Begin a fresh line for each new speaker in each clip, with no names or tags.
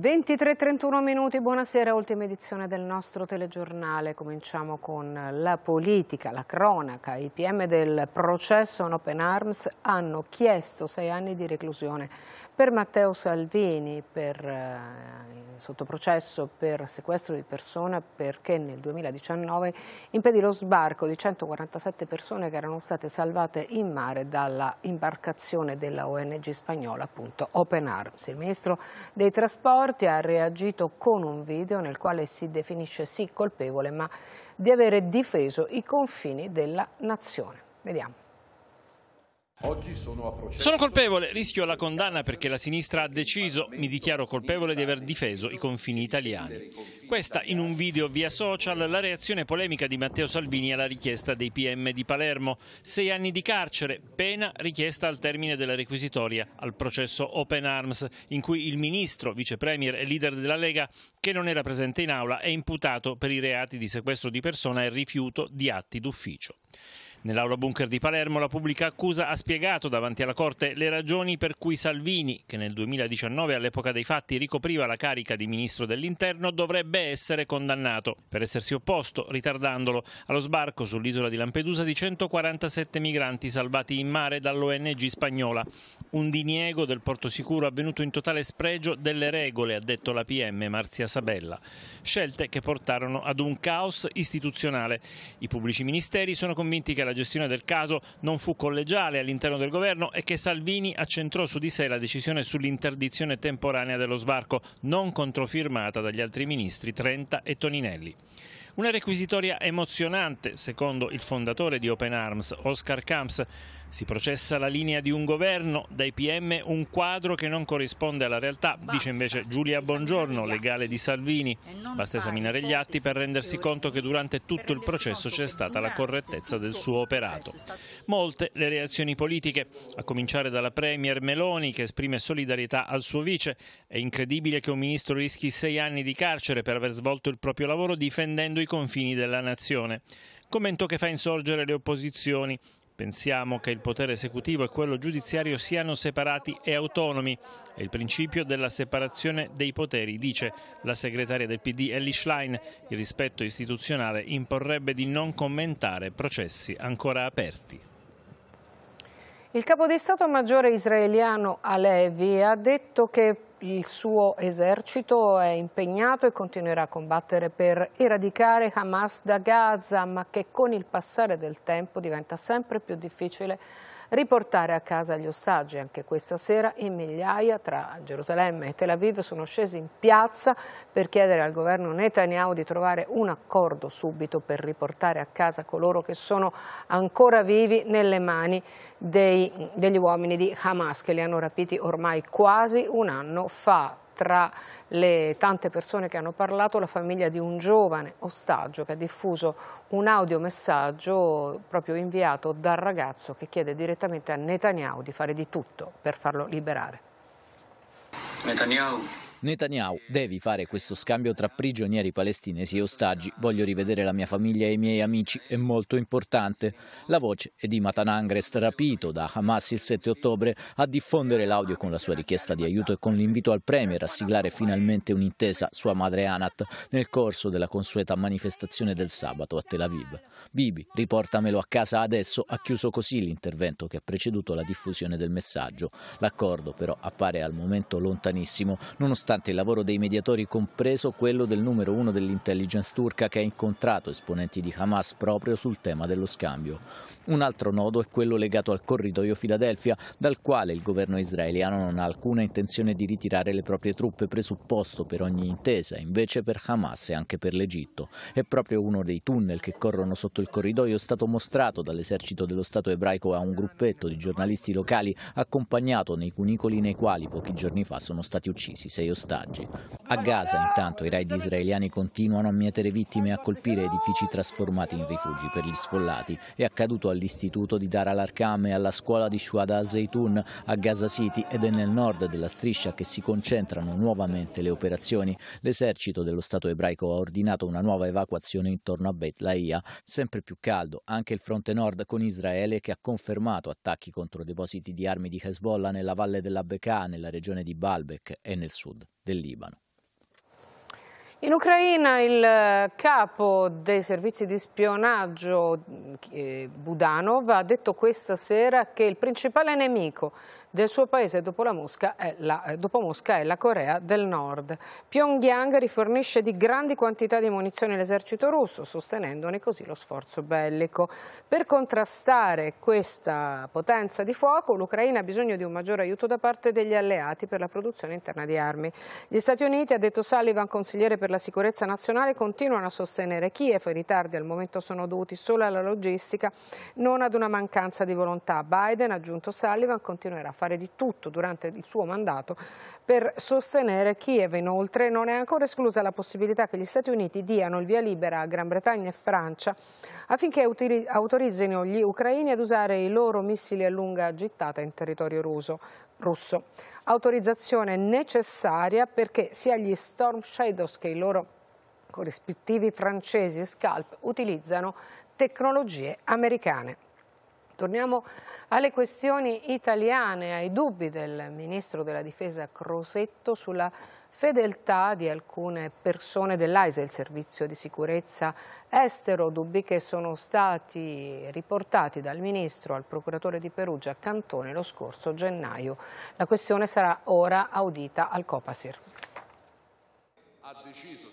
23.31 minuti, buonasera, ultima edizione del nostro telegiornale. Cominciamo con la politica, la cronaca. I PM del processo on Open Arms hanno chiesto sei anni di reclusione per Matteo Salvini, per eh, sotto processo per sequestro di persona perché nel 2019 impedì lo sbarco di 147 persone che erano state salvate in mare dalla imbarcazione della ONG spagnola appunto Open Arms. Il ministro dei trasporti ha reagito con un video nel quale si definisce sì colpevole ma di avere difeso i confini della nazione. Vediamo.
Sono colpevole, rischio la condanna perché la sinistra ha deciso, mi dichiaro colpevole di aver difeso i confini italiani. Questa in un video via social la reazione polemica di Matteo Salvini alla richiesta dei PM di Palermo. Sei anni di carcere, pena richiesta al termine della requisitoria al processo Open Arms, in cui il ministro, vicepremier e leader della Lega, che non era presente in aula, è imputato per i reati di sequestro di persona e rifiuto di atti d'ufficio. Nell'aula bunker di Palermo la pubblica accusa ha spiegato davanti alla Corte le ragioni per cui Salvini, che nel 2019 all'epoca dei fatti ricopriva la carica di Ministro dell'Interno, dovrebbe essere condannato per essersi opposto, ritardandolo, allo sbarco sull'isola di Lampedusa di 147 migranti salvati in mare dall'ONG spagnola. Un diniego del porto sicuro avvenuto in totale spregio delle regole, ha detto la PM Marzia Sabella. Scelte che portarono ad un caos istituzionale. I pubblici ministeri sono convinti che la la gestione del caso non fu collegiale all'interno del governo e che Salvini accentrò su di sé la decisione sull'interdizione temporanea dello sbarco, non controfirmata dagli altri ministri Trenta e Toninelli. Una requisitoria emozionante, secondo il fondatore di Open Arms, Oscar Camps, si processa la linea di un governo, dai PM un quadro che non corrisponde alla realtà, Basta. dice invece Giulia Bongiorno, legale di Salvini. Basta esaminare gli atti per rendersi conto che durante tutto il processo c'è stata la correttezza del suo operato. Molte le reazioni politiche, a cominciare dalla Premier Meloni che esprime solidarietà al suo vice. È incredibile che un ministro rischi sei anni di carcere per aver svolto il proprio lavoro difendendo i confini della nazione commento che fa insorgere le opposizioni. Pensiamo che il potere esecutivo e quello giudiziario siano separati e autonomi. È il principio della separazione dei poteri, dice la segretaria del PD Ellie Schlein. Il rispetto istituzionale imporrebbe di non commentare processi ancora aperti.
Il capo di Stato maggiore israeliano Alevi ha detto che il suo esercito è impegnato e continuerà a combattere per eradicare Hamas da Gaza, ma che con il passare del tempo diventa sempre più difficile riportare a casa gli ostaggi. Anche questa sera in migliaia tra Gerusalemme e Tel Aviv sono scesi in piazza per chiedere al governo Netanyahu di trovare un accordo subito per riportare a casa coloro che sono ancora vivi nelle mani dei, degli uomini di Hamas che li hanno rapiti ormai quasi un anno fa tra le tante persone che hanno parlato la famiglia di un giovane ostaggio che ha diffuso un audiomessaggio proprio inviato dal ragazzo che chiede direttamente a Netanyahu di fare di tutto per farlo liberare.
Netanyahu,
Netanyahu, devi fare questo scambio tra prigionieri palestinesi e ostaggi. Voglio rivedere la mia famiglia e i miei amici, è molto importante. La voce è di Matan Angrest, rapito da Hamas il 7 ottobre, a diffondere l'audio con la sua richiesta di aiuto e con l'invito al Premier a siglare finalmente un'intesa, sua madre Anat, nel corso della consueta manifestazione del sabato a Tel Aviv. Bibi, riportamelo a casa adesso, ha chiuso così l'intervento che ha preceduto la diffusione del messaggio. L'accordo però appare al momento lontanissimo, nonostante nonostante il lavoro dei mediatori, compreso quello del numero uno dell'intelligence turca che ha incontrato esponenti di Hamas proprio sul tema dello scambio. Un altro nodo è quello legato al corridoio Filadelfia, dal quale il governo israeliano non ha alcuna intenzione di ritirare le proprie truppe, presupposto per ogni intesa, invece per Hamas e anche per l'Egitto. E proprio uno dei tunnel che corrono sotto il corridoio è stato mostrato dall'esercito dello Stato ebraico a un gruppetto di giornalisti locali accompagnato nei cunicoli nei quali pochi giorni fa sono stati uccisi sei ostaggi ostaggi. A Gaza, intanto, i raid israeliani continuano a mietere vittime e a colpire edifici trasformati in rifugi per gli sfollati. È accaduto all'istituto di Dar al-Arqam e alla scuola di Shuada al-Zaytun a Gaza City ed è nel nord della striscia che si concentrano nuovamente le operazioni. L'esercito dello Stato ebraico ha ordinato una nuova evacuazione intorno a Beit Laia. Sempre più caldo anche il fronte nord con Israele che ha confermato attacchi contro depositi di armi di Hezbollah nella valle della Bekaa, nella regione di Baalbek e nel sud del Libano.
In Ucraina il eh, capo dei servizi di spionaggio eh, Budanov ha detto questa sera che il principale nemico del suo paese dopo, Mosca è la, eh, dopo Mosca è la Corea del Nord. Pyongyang rifornisce di grandi quantità di munizioni all'esercito russo, sostenendone così lo sforzo bellico. Per contrastare questa potenza di fuoco, l'Ucraina ha bisogno di un maggiore aiuto da parte degli alleati per la produzione interna di armi. Gli Stati Uniti, ha detto Sullivan, consigliere per per la sicurezza nazionale continuano a sostenere Kiev. I ritardi al momento sono dovuti solo alla logistica, non ad una mancanza di volontà. Biden, aggiunto Sullivan, continuerà a fare di tutto durante il suo mandato per sostenere Kiev. Inoltre non è ancora esclusa la possibilità che gli Stati Uniti diano il via libera a Gran Bretagna e Francia affinché autorizzino gli ucraini ad usare i loro missili a lunga gittata in territorio russo russo. Autorizzazione necessaria perché sia gli Storm Shadows che i loro corrispettivi francesi Scalp utilizzano tecnologie americane. Torniamo alle questioni italiane, ai dubbi del ministro della difesa Crosetto sulla fedeltà di alcune persone dell'AISA, il servizio di sicurezza estero, dubbi che sono stati riportati dal Ministro al Procuratore di Perugia Cantone lo scorso gennaio. La questione sarà ora audita al Copasir.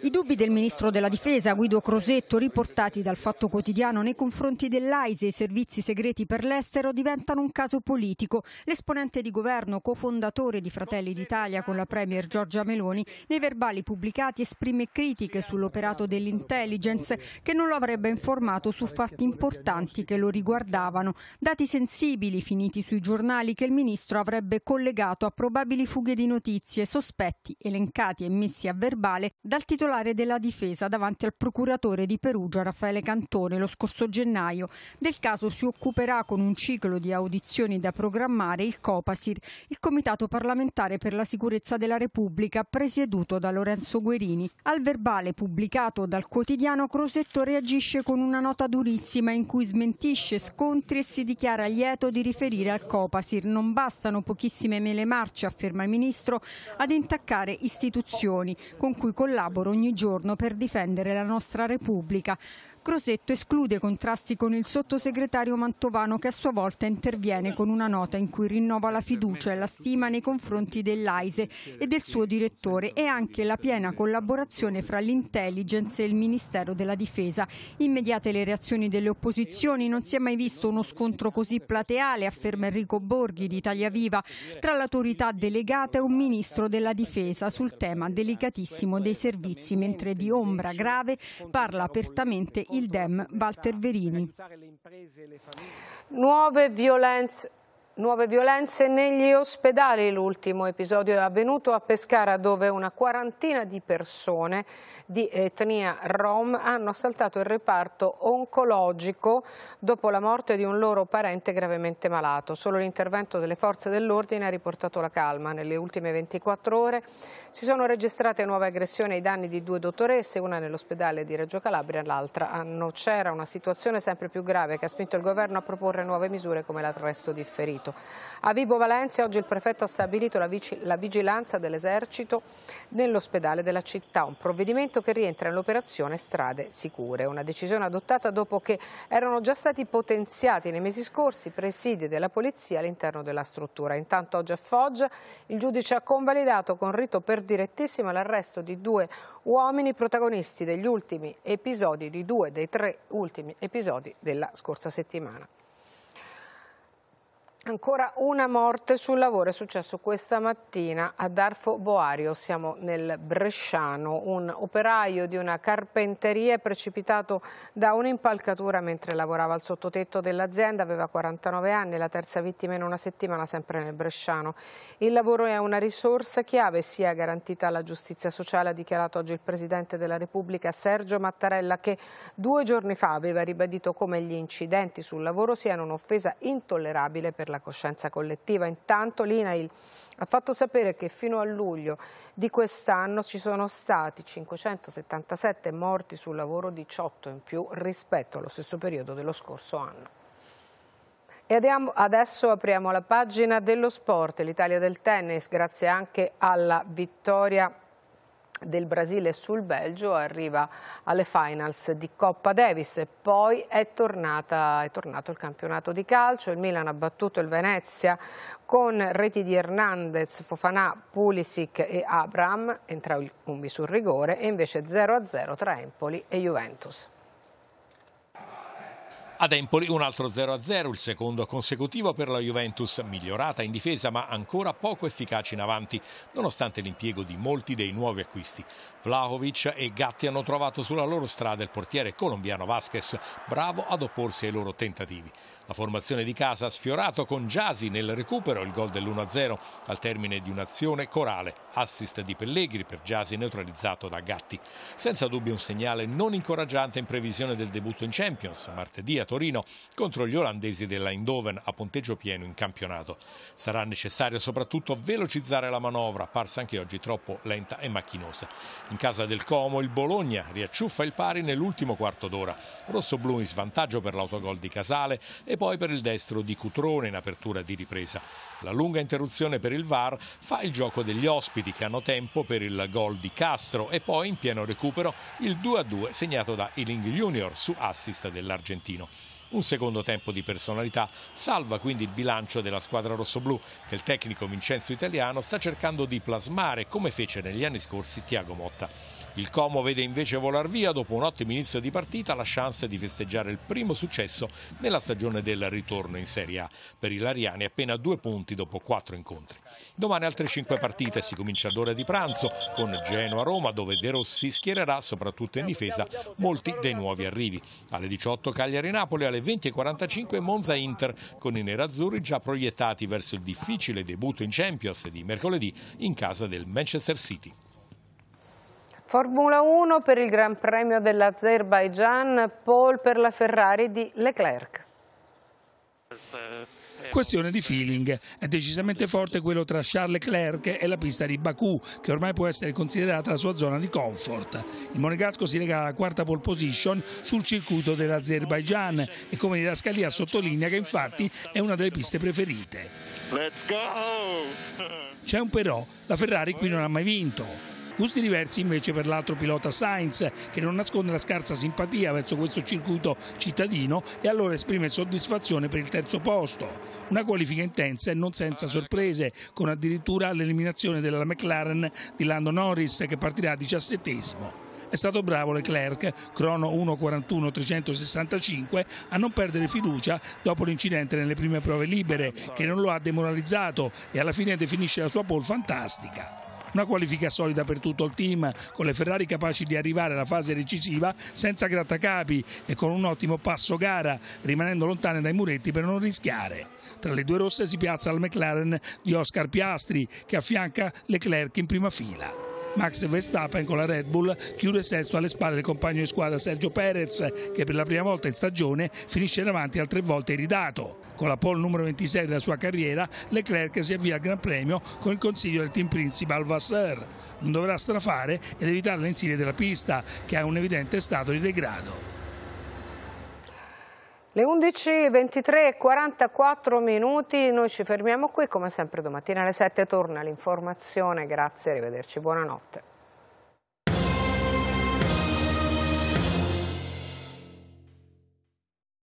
I dubbi del ministro della difesa Guido Crosetto riportati dal Fatto Quotidiano nei confronti dell'AISE e i servizi segreti per l'estero diventano un caso politico. L'esponente di governo, cofondatore di Fratelli d'Italia con la Premier Giorgia Meloni, nei verbali pubblicati esprime critiche sull'operato dell'intelligence che non lo avrebbe informato su fatti importanti che lo riguardavano, dati sensibili finiti sui giornali che il ministro avrebbe collegato a probabili fughe di notizie, sospetti elencati e messi a verbale ufficiale dal titolare della difesa davanti al procuratore di Perugia Raffaele Cantone lo scorso gennaio. Del caso si occuperà con un ciclo di audizioni da programmare il Copasir, il Comitato parlamentare per la sicurezza della Repubblica presieduto da Lorenzo Guerini. Al verbale pubblicato dal quotidiano Crosetto reagisce con una nota durissima in cui smentisce scontri e si dichiara lieto di riferire al Copasir. Non bastano pochissime mele marce, afferma il Ministro, ad intaccare istituzioni con cui cui collaboro ogni giorno per difendere la nostra Repubblica. Crosetto esclude contrasti con il sottosegretario Mantovano che a sua volta interviene con una nota in cui rinnova la fiducia e la stima nei confronti dell'AISE e del suo direttore e anche la piena collaborazione fra l'intelligence e il Ministero della Difesa. Immediate le reazioni delle opposizioni, non si è mai visto uno scontro così plateale, afferma Enrico Borghi di Italia Viva, tra l'autorità delegata e un ministro della Difesa sul tema delicatissimo dei servizi, mentre di ombra grave parla apertamente il il DEM Walter Verini.
Nuove violenze Nuove violenze negli ospedali, l'ultimo episodio è avvenuto a Pescara dove una quarantina di persone di etnia rom hanno assaltato il reparto oncologico dopo la morte di un loro parente gravemente malato. Solo l'intervento delle forze dell'ordine ha riportato la calma. Nelle ultime 24 ore si sono registrate nuove aggressioni ai danni di due dottoresse, una nell'ospedale di Reggio Calabria, e l'altra a Nocera. Una situazione sempre più grave che ha spinto il governo a proporre nuove misure come l'arresto di ferito. Stato. A Vibo Valencia oggi il prefetto ha stabilito la, vigilanza dell'esercito nell'ospedale della città, un provvedimento che rientra nell'operazione Strade Sicure, una decisione adottata dopo che erano già stati potenziati nei mesi scorsi presidi della polizia all'interno della struttura. Intanto oggi a Foggia il giudice ha convalidato con rito per direttissima l'arresto di due uomini protagonisti degli ultimi episodi, di due dei tre ultimi episodi della scorsa settimana. Ancora una morte sul lavoro è successo questa mattina a Darfo Boario, siamo nel Bresciano. Un operaio di una carpenteria è precipitato da un'impalcatura mentre lavorava al sottotetto dell'azienda, aveva 49 anni, la terza vittima in una settimana sempre nel Bresciano. Il lavoro è una risorsa chiave, sia garantita la giustizia sociale, ha dichiarato oggi il Presidente della Repubblica Sergio Mattarella che due giorni fa aveva ribadito come gli incidenti sul lavoro siano un'offesa intollerabile per la la coscienza collettiva. Intanto l'INAIL ha fatto sapere che fino a luglio di quest'anno ci sono stati 577 morti sul lavoro, 18 in più rispetto allo stesso periodo dello scorso anno. E adesso apriamo la pagina dello sport, l'Italia del tennis, grazie anche alla vittoria del Brasile sul Belgio arriva alle finals di Coppa Davis e poi è, tornata, è tornato il campionato di calcio, il Milan ha battuto il Venezia con reti di Hernandez, Fofanà, Pulisic e Abram, entrò un Cumbi sul rigore e invece 0-0 tra Empoli e Juventus.
Ad Empoli un altro 0-0, il secondo consecutivo per la Juventus, migliorata in difesa ma ancora poco efficace in avanti, nonostante l'impiego di molti dei nuovi acquisti. Vlahovic e Gatti hanno trovato sulla loro strada il portiere colombiano Vasquez, bravo ad opporsi ai loro tentativi. La formazione di casa ha sfiorato con Giasi nel recupero il gol dell'1-0 al termine di un'azione corale, assist di Pellegri per Giasi neutralizzato da Gatti. Senza dubbio un segnale non incoraggiante in previsione del debutto in Champions, martedì a Torino contro gli olandesi della Eindhoven a punteggio pieno in campionato. Sarà necessario soprattutto velocizzare la manovra, apparsa anche oggi troppo lenta e macchinosa. In casa del Como il Bologna riacciuffa il pari nell'ultimo quarto d'ora. Rosso-blu in svantaggio per l'autogol di Casale e poi per il destro di Cutrone in apertura di ripresa. La lunga interruzione per il VAR fa il gioco degli ospiti che hanno tempo per il gol di Castro e poi in pieno recupero il 2-2 segnato da Ealing Junior su assist dell'argentino un secondo tempo di personalità. Salva quindi il bilancio della squadra rossoblù che il tecnico Vincenzo Italiano sta cercando di plasmare come fece negli anni scorsi Tiago Motta. Il Como vede invece volar via dopo un ottimo inizio di partita la chance di festeggiare il primo successo nella stagione del ritorno in Serie A. Per i Lariani appena due punti dopo quattro incontri. Domani altre cinque partite, si comincia all'ora di pranzo con Genoa-Roma dove De Rossi schiererà soprattutto in difesa molti dei nuovi arrivi. Alle 18 Cagliari-Napoli, alle alle 20.45 Monza-Inter, con i nerazzurri già proiettati verso il difficile debutto in Champions di mercoledì in casa del Manchester City.
Formula 1 per il Gran Premio dell'Azerbaigian, Paul per la Ferrari di Leclerc.
Questione di feeling. È decisamente forte quello tra Charles Leclerc e la pista di Baku, che ormai può essere considerata la sua zona di comfort. Il monegasco si lega alla quarta pole position sul circuito dell'Azerbaijan e come la Scalia sottolinea che infatti è una delle piste preferite. C'è un però, la Ferrari qui non ha mai vinto gusti diversi invece per l'altro pilota Sainz che non nasconde la scarsa simpatia verso questo circuito cittadino e allora esprime soddisfazione per il terzo posto. Una qualifica intensa e non senza ah, sorprese, con addirittura l'eliminazione della McLaren di Lando Norris che partirà diciassettesimo è stato bravo Leclerc, crono 1.41.365, a non perdere fiducia dopo l'incidente nelle prime prove libere, ah, che non lo ha demoralizzato e alla fine definisce la sua pole fantastica. Una qualifica solida per tutto il team, con le Ferrari capaci di arrivare alla fase decisiva senza grattacapi e con un ottimo passo gara, rimanendo lontane dai muretti per non rischiare. Tra le due rosse si piazza il McLaren di Oscar Piastri, che affianca Leclerc in prima fila. Max Verstappen con la Red Bull chiude sesto alle spalle del compagno di squadra Sergio Perez che per la prima volta in stagione finisce davanti al tre volte iridato. Con la pole numero 26 della sua carriera Leclerc si avvia al Gran Premio con il consiglio del team principal Vasseur. Non dovrà strafare ed evitare l'insidia della pista che ha un evidente stato di degrado.
Le 11.23 e 44 minuti, noi ci fermiamo qui, come sempre domattina alle 7 torna l'informazione, grazie, arrivederci, buonanotte.